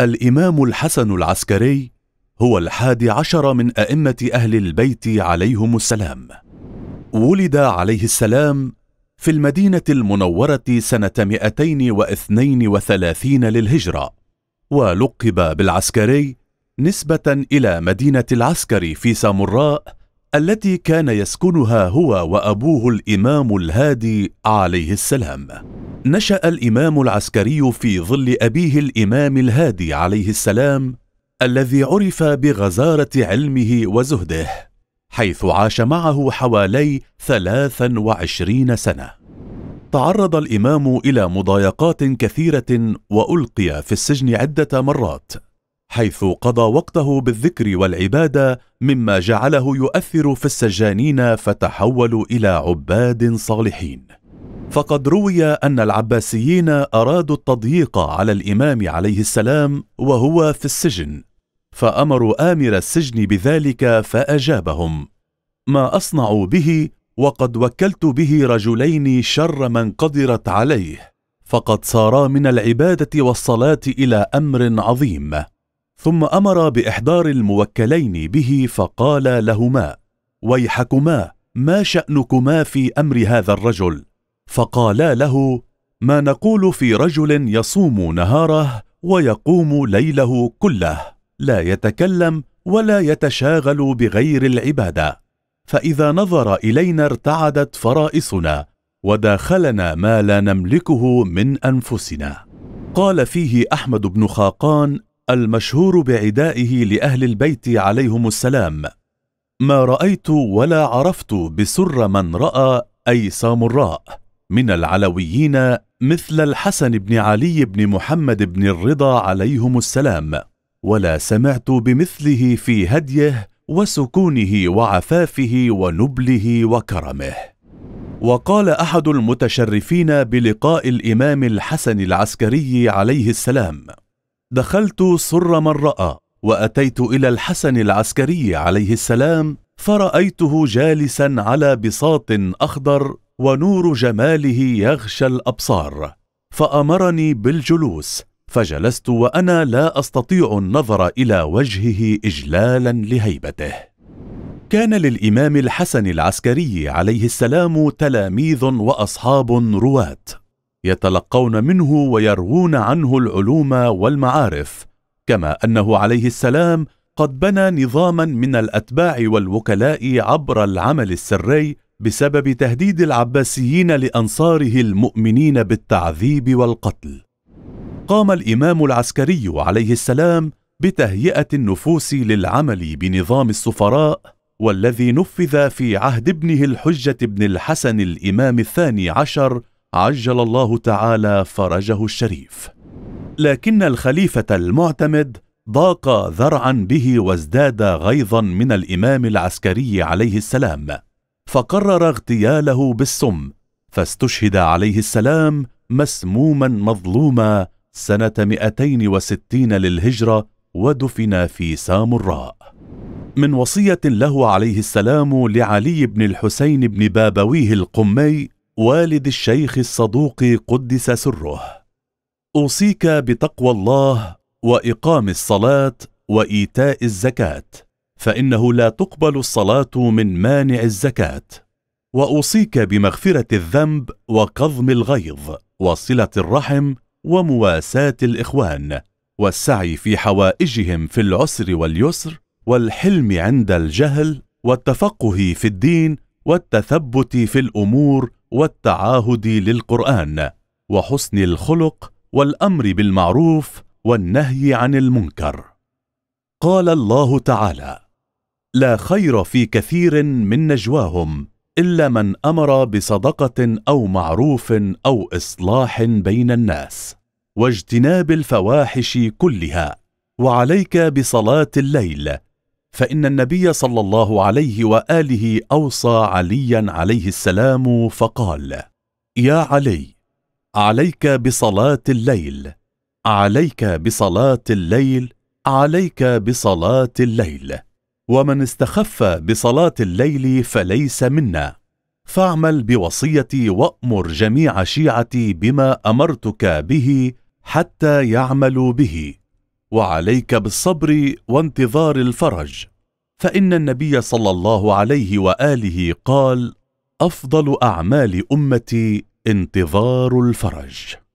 الإمام الحسن العسكري هو الحادي عشر من أئمة أهل البيت عليهم السلام. ولد عليه السلام في المدينة المنورة سنة 232 للهجرة، ولقب بالعسكري نسبة إلى مدينة العسكر في سامراء التي كان يسكنها هو وأبوه الإمام الهادي عليه السلام نشأ الإمام العسكري في ظل أبيه الإمام الهادي عليه السلام الذي عرف بغزارة علمه وزهده حيث عاش معه حوالي 23 سنة تعرض الإمام إلى مضايقات كثيرة وألقي في السجن عدة مرات حيث قضى وقته بالذكر والعبادة مما جعله يؤثر في السجانين فتحولوا إلى عباد صالحين فقد روي أن العباسيين أرادوا التضييق على الإمام عليه السلام وهو في السجن فأمروا آمر السجن بذلك فأجابهم ما أصنع به وقد وكلت به رجلين شر من قدرت عليه فقد صارا من العبادة والصلاة إلى أمر عظيم ثم امر باحضار الموكلين به فقال لهما ويحكما ما شانكما في امر هذا الرجل فقالا له ما نقول في رجل يصوم نهاره ويقوم ليله كله لا يتكلم ولا يتشاغل بغير العباده فاذا نظر الينا ارتعدت فرائصنا وداخلنا ما لا نملكه من انفسنا قال فيه احمد بن خاقان المشهور بعدائه لأهل البيت عليهم السلام ما رأيت ولا عرفت بسر من رأى أي سامراء من العلويين مثل الحسن بن علي بن محمد بن الرضا عليهم السلام ولا سمعت بمثله في هديه وسكونه وعفافه ونبله وكرمه وقال احد المتشرفين بلقاء الامام الحسن العسكري عليه السلام دخلت سر من راى واتيت الى الحسن العسكري عليه السلام فرايته جالسا على بساط اخضر ونور جماله يغشى الابصار فامرني بالجلوس فجلست وانا لا استطيع النظر الى وجهه اجلالا لهيبته كان للامام الحسن العسكري عليه السلام تلاميذ واصحاب رواه يتلقون منه ويروون عنه العلوم والمعارف كما أنه عليه السلام قد بنى نظاما من الأتباع والوكلاء عبر العمل السري بسبب تهديد العباسيين لأنصاره المؤمنين بالتعذيب والقتل قام الإمام العسكري عليه السلام بتهيئة النفوس للعمل بنظام السفراء والذي نفذ في عهد ابنه الحجة بن الحسن الإمام الثاني عشر عجل الله تعالى فرجه الشريف لكن الخليفه المعتمد ضاق ذرعا به وازداد غيظا من الامام العسكري عليه السلام فقرر اغتياله بالسم فاستشهد عليه السلام مسموما مظلوما سنة 260 للهجرة ودفن في سامراء من وصية له عليه السلام لعلي بن الحسين بن بابويه القمي والد الشيخ الصدوق قدس سره اوصيك بتقوى الله واقام الصلاه وايتاء الزكاه فانه لا تقبل الصلاه من مانع الزكاه واوصيك بمغفره الذنب وكظم الغيظ وصله الرحم ومواساه الاخوان والسعي في حوائجهم في العسر واليسر والحلم عند الجهل والتفقه في الدين والتثبت في الامور والتعاهد للقران وحسن الخلق والامر بالمعروف والنهي عن المنكر قال الله تعالى لا خير في كثير من نجواهم الا من امر بصدقه او معروف او اصلاح بين الناس واجتناب الفواحش كلها وعليك بصلاه الليل فإن النبي صلى الله عليه وآله أوصى عليا عليه السلام فقال يا علي عليك بصلاة الليل عليك بصلاة الليل عليك بصلاة الليل ومن استخف بصلاة الليل فليس منا فاعمل بوصيتي وأمر جميع شيعتي بما أمرتك به حتى يعملوا به وعليك بالصبر وانتظار الفرج فان النبي صلى الله عليه واله قال افضل اعمال امتي انتظار الفرج